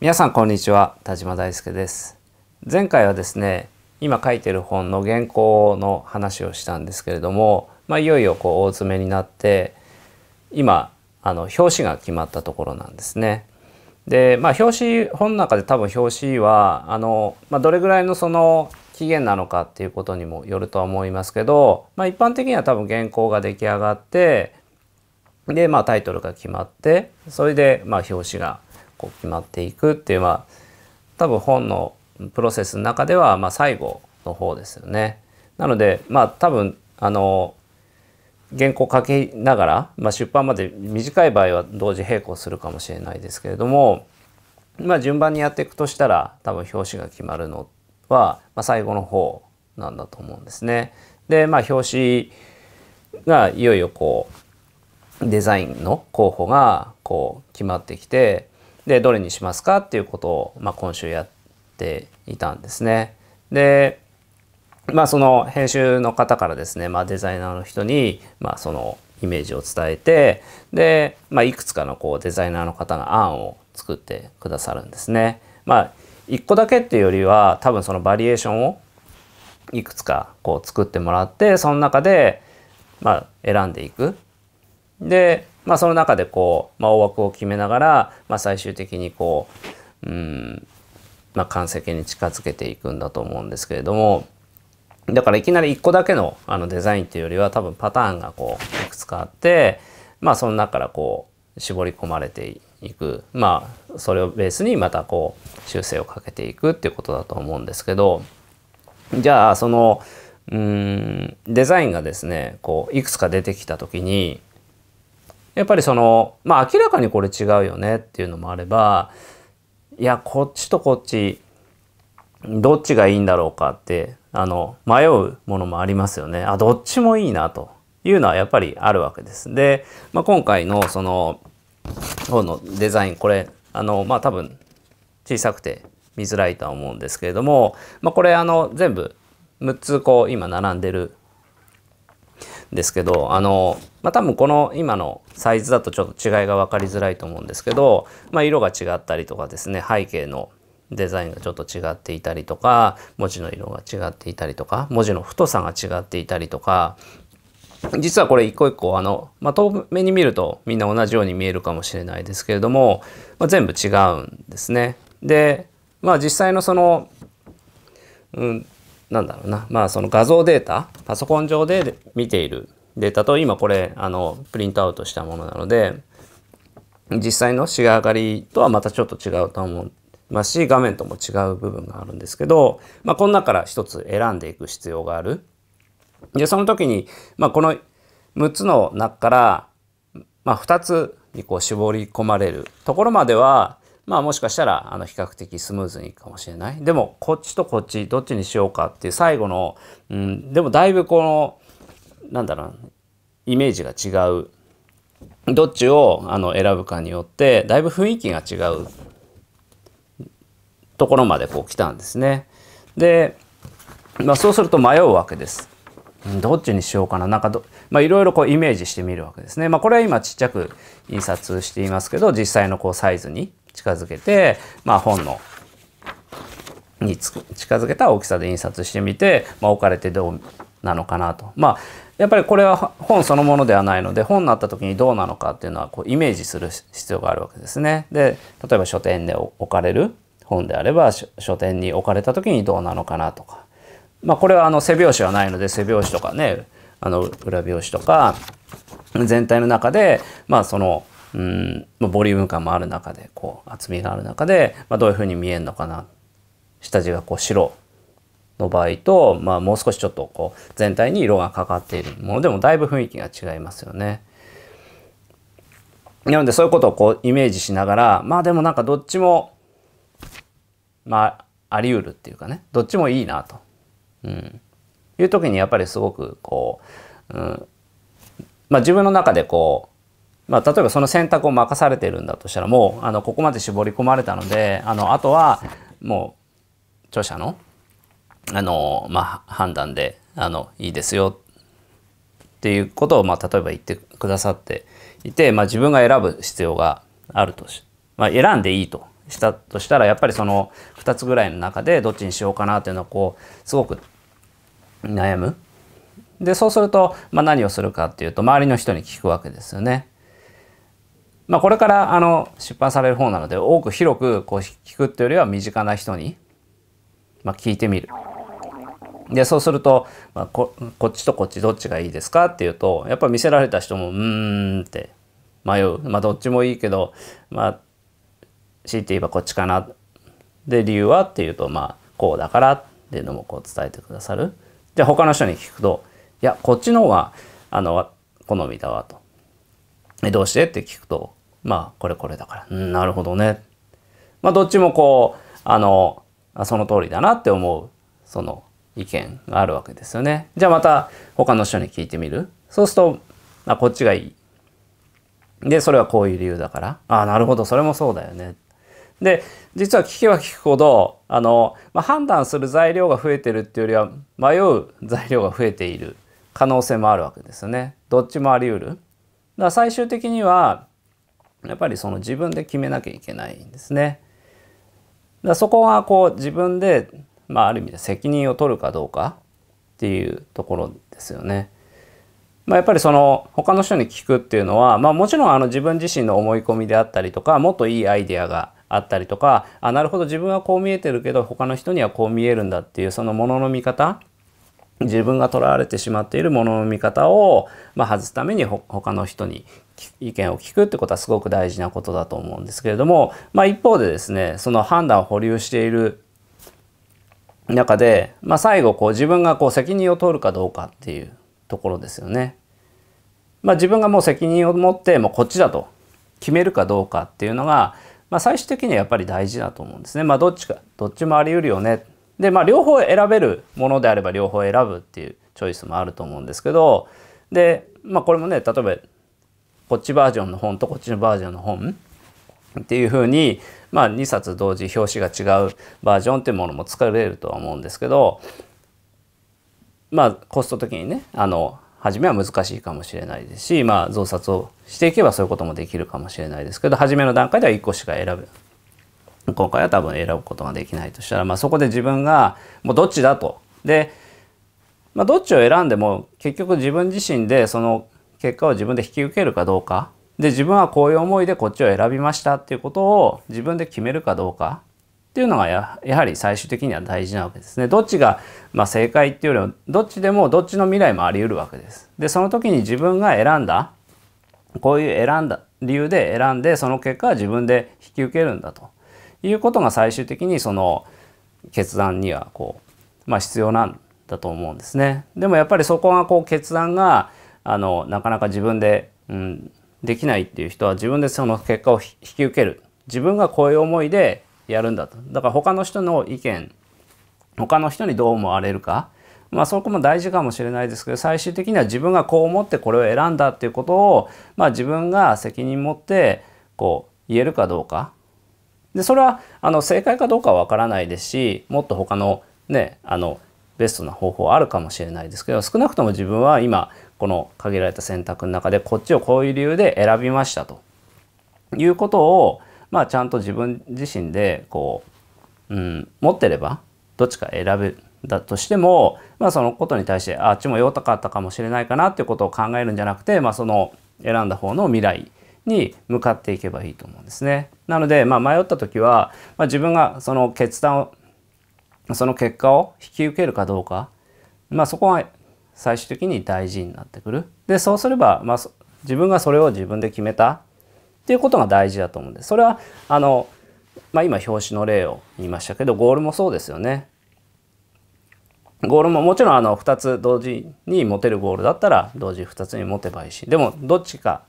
皆さんこんにちは田島大輔です前回はですね今書いてる本の原稿の話をしたんですけれども、まあ、いよいよこう大詰めになって今あの表紙が決まったところなんですね。でまあ表紙本の中で多分表紙はあの、まあ、どれぐらいのその期限なのかっていうことにもよるとは思いますけど、まあ、一般的には多分原稿が出来上がってでまあタイトルが決まってそれでまあ表紙がこう決まっていくっていうのは多分本のプロセスの中ではまあ最後の方ですよね。なのでまあ多分あの原稿書きながら、まあ、出版まで短い場合は同時並行するかもしれないですけれども、まあ、順番にやっていくとしたら多分表紙が決まるのは、まあ、最後の方なんだと思うんですね。でまあ表紙がいよいよこうデザインの候補がこう決まってきてで、どれにしますかっていうことを、まあ、今週やっていたんですね。で、まあ、その編集の方からですね、まあ、デザイナーの人に、まあ、そのイメージを伝えて、で、まあ、いくつかのこうデザイナーの方の案を作ってくださるんですね。まあ、一個だけっていうよりは、多分そのバリエーションをいくつかこう作ってもらって、その中で、まあ、選んでいく。で、まあ、その中でこう、まあ、大枠を決めながら、まあ、最終的にこう、うんまあ、完成形に近づけていくんだと思うんですけれどもだからいきなり一個だけのあのデザインっていうよりは多分パターンがこういくつかあって、まあ、その中からこう絞り込まれていくまあそれをベースにまたこう修正をかけていくっていうことだと思うんですけどじゃあそのうんデザインがですねこういくつか出てきた時にやっぱりその、まあ明らかにこれ違うよねっていうのもあれば、いや、こっちとこっち、どっちがいいんだろうかって、あの、迷うものもありますよね。あ、どっちもいいなというのはやっぱりあるわけです。で、まあ、今回のその、本のデザイン、これ、あの、まあ多分小さくて見づらいとは思うんですけれども、まあこれあの、全部6つこう今並んでるですけど、あの、まあ、多分この今のサイズだとちょっと違いが分かりづらいと思うんですけど、まあ、色が違ったりとかですね、背景のデザインがちょっと違っていたりとか、文字の色が違っていたりとか、文字の太さが違っていたりとか、実はこれ一個一個あの、まあ、遠目に見るとみんな同じように見えるかもしれないですけれども、まあ、全部違うんですね。で、まあ実際のその、うんなんだろうな、まあその画像データ、パソコン上で見ているデータと、今これ、あの、プリントアウトしたものなので、実際の仕上がりとはまたちょっと違うと思いますし、画面とも違う部分があるんですけど、まあこの中から一つ選んでいく必要がある。で、その時に、まあこの6つの中から、まあ2つにこう絞り込まれるところまでは、まあもしかしたら、あの、比較的スムーズにいくかもしれない。でも、こっちとこっち、どっちにしようかっていう最後の、うん、でもだいぶこの、なんだろう、イメージが違う。どっちをあの選ぶかによって、だいぶ雰囲気が違うところまでこう来たんですね。で、まあ、そうすると迷うわけです。どっちにしようかな。なんかど、まあ、いろいろこうイメージしてみるわけですね。まあ、これは今ちっちゃく印刷していますけど、実際のこうサイズに近づけて、まあ、本のに近づけた大きさで印刷してみて、まあ、置かれてどうなのかなと。まあやっぱりこれは本そのものではないので本になった時にどうなのかっていうのはこうイメージする必要があるわけですね。で例えば書店で置かれる本であれば書店に置かれた時にどうなのかなとか、まあ、これはあの背表紙はないので背表紙とかねあの裏表紙とか全体の中で、まあ、そのうんボリューム感もある中でこう厚みがある中で、まあ、どういうふうに見えるのかな下地がこう白の場合と、まあ、もう少しちょっとこう全体に色がかかっているものでもだいぶ雰囲気が違いますよね。なのでそういうことをこうイメージしながらまあでもなんかどっちもまああり得るっていうかねどっちもいいなと、うん、いう時にやっぱりすごくこう、うん、まあ自分の中でこうまあ、例えばその選択を任されてるんだとしたらもうあのここまで絞り込まれたのであのあとはもう著者のあの、まあ、判断であのいいですよっていうことを、まあ、例えば言ってくださっていて、まあ、自分が選ぶ必要があるとし、まあ、選んでいいとしたとしたらやっぱりその2つぐらいの中でどっちにしようかなというのをこうすごく悩む。でそうすると、まあ、何をするかっていうと周りの人に聞くわけですよね。まあ、これからあの出版される方なので多く広くこう聞くっていうよりは身近な人に、まあ、聞いてみる。でそうすると、まあこ、こっちとこっちどっちがいいですかっていうとやっぱ見せられた人も「うーん」って迷う、まあ、どっちもいいけど、まあ、強いて言えばこっちかなで理由はっていうとまあこうだからっていうのもこう伝えてくださるじゃ他の人に聞くと「いやこっちの方があの好みだわ」と。どうしてって聞くとまあ、これこれだから、うん、なるほどね。まあ、どっちもこう、あの、その通りだなって思う、その意見があるわけですよね。じゃあまた他の人に聞いてみる。そうすると、あ、こっちがいい。で、それはこういう理由だから。あ、なるほど、それもそうだよね。で、実は聞けば聞くほど、あの、まあ、判断する材料が増えてるっていうよりは、迷う材料が増えている可能性もあるわけですよね。どっちもあり得る。だから最終的には、やっぱりその自分で決めなきゃいけないんですね。だそこはこう自分で、まあ、ある意味で責任を取るかどうかっていうところですよね。まあ、やっぱりその他の人に聞くっていうのは、まあ、もちろんあの自分自身の思い込みであったりとかもっといいアイデアがあったりとかあなるほど自分はこう見えてるけど他の人にはこう見えるんだっていうそのものの見方自分がとらわれてしまっているものの見方を、まあ、外すために他の人に意見を聞くってことはすごく大事なことだと思うんですけれども、まあ、一方でですねその判断を保留している中で、まあ、最後こう自分がこう責任を取るかどうかっていうところですよね。まあ、自分がもう責任を持ってもうこっちだと決めるかどうかっていうのが、まあ、最終的にはやっぱり大事だと思うんですね。まあ、どっちかどっちもあり得るよねで、まあ、両方選べるものであれば両方選ぶっていうチョイスもあると思うんですけど、で、まあ、これもね、例えば、こっちバージョンの本とこっちのバージョンの本っていうふうに、まあ、2冊同時表紙が違うバージョンっていうものも作れるとは思うんですけど、まあ、コスト的にね、あの、初めは難しいかもしれないですし、まあ、増刷をしていけばそういうこともできるかもしれないですけど、初めの段階では1個しか選ぶ今回は多分選ぶことができないとしたら、まあ、そこで自分がもうどっちだと。で、まあ、どっちを選んでも結局自分自身でその結果を自分で引き受けるかどうかで自分はこういう思いでこっちを選びましたっていうことを自分で決めるかどうかっていうのがやはり最終的には大事なわけですね。どっちが、まあ、正解っていうよりもどっちでもどっちの未来もあり得るわけです。でその時に自分が選んだこういう選んだ理由で選んでその結果は自分で引き受けるんだと。いうことが最終的にその決断にはこう、まあ、必要なんだと思うんですね。でもやっぱりそこがこう決断があのなかなか自分で、うん、できないっていう人は自分でその結果を引き受ける自分がこういう思いでやるんだとだから他の人の意見他の人にどう思われるかまあそこも大事かもしれないですけど最終的には自分がこう思ってこれを選んだっていうことをまあ自分が責任持ってこう言えるかどうかでそれはあの正解かどうかは分からないですしもっと他のねあのベストな方法あるかもしれないですけど少なくとも自分は今この限られた選択の中でこっちをこういう理由で選びましたということをまあちゃんと自分自身でこう、うん、持ってればどっちか選べだとしても、まあ、そのことに対してあっちも良かったかもしれないかなっていうことを考えるんじゃなくて、まあ、その選んだ方の未来に向かっていけばいいと思うんですね。なので、まあ、迷った時は、まあ、自分がその決断をその結果を引き受けるかどうか、まあ、そこが最終的に大事になってくる。でそうすれば、まあ、自分がそれを自分で決めたっていうことが大事だと思うんです。それはあの、まあ、今表紙の例を言いましたけどゴールもそうですよね。ゴールももちろんあの2つ同時に持てるゴールだったら同時2つに持てばいいしでもどっちか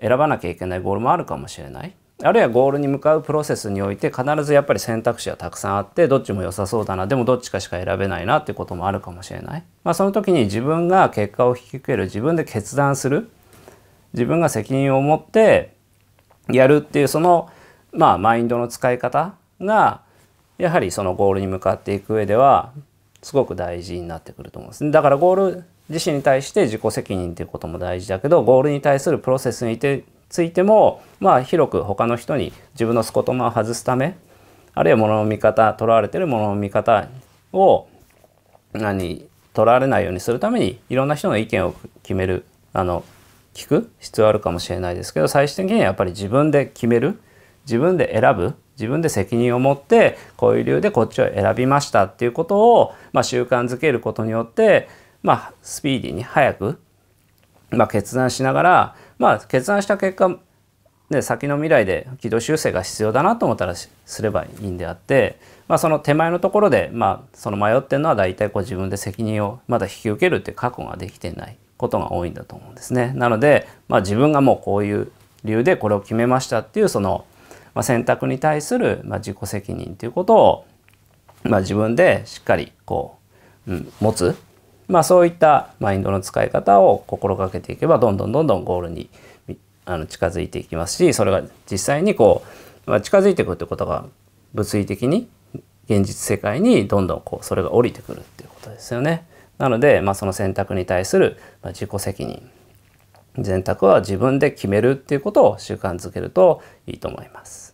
選ばなきゃいけないゴールもあるかもしれない。あるいはゴールに向かうプロセスにおいて必ずやっぱり選択肢はたくさんあってどっちも良さそうだなでもどっちかしか選べないなっていうこともあるかもしれない、まあ、その時に自分が結果を引き受ける自分で決断する自分が責任を持ってやるっていうそのまあマインドの使い方がやはりそのゴールに向かっていく上ではすごく大事になってくると思うんですね。だからゴール自身に対して自己責任ということも大事だけどゴールに対するプロセスについても、まあ、広く他の人に自分のスコトマを外すためあるいは物の見方とらわれてるものの見方を何とらわれないようにするためにいろんな人の意見を決めるあの聞く必要あるかもしれないですけど最終的にはやっぱり自分で決める自分で選ぶ自分で責任を持ってこういう理由でこっちを選びましたっていうことを、まあ、習慣づけることによってまあ、スピーディーに早く、まあ、決断しながら、まあ、決断した結果、ね、先の未来で軌道修正が必要だなと思ったらすればいいんであって、まあ、その手前のところで、まあ、その迷ってるのは大体こう自分で責任をまだ引き受けるって覚悟ができてないことが多いんだと思うんですね。なので、まあ、自分がもうこういう理由でこれを決めましたっていうその、まあ、選択に対する、まあ、自己責任ということを、まあ、自分でしっかりこう、うん、持つまあ、そういったマインドの使い方を心がけていけばどんどんどんどんゴールにあの近づいていきますしそれが実際にこう、まあ、近づいていくってことが物理的に現実世界にどんどんこうそれが降りてくるっていうことですよね。なので、まあ、その選択に対する自己責任選択は自分で決めるっていうことを習慣づけるといいと思います。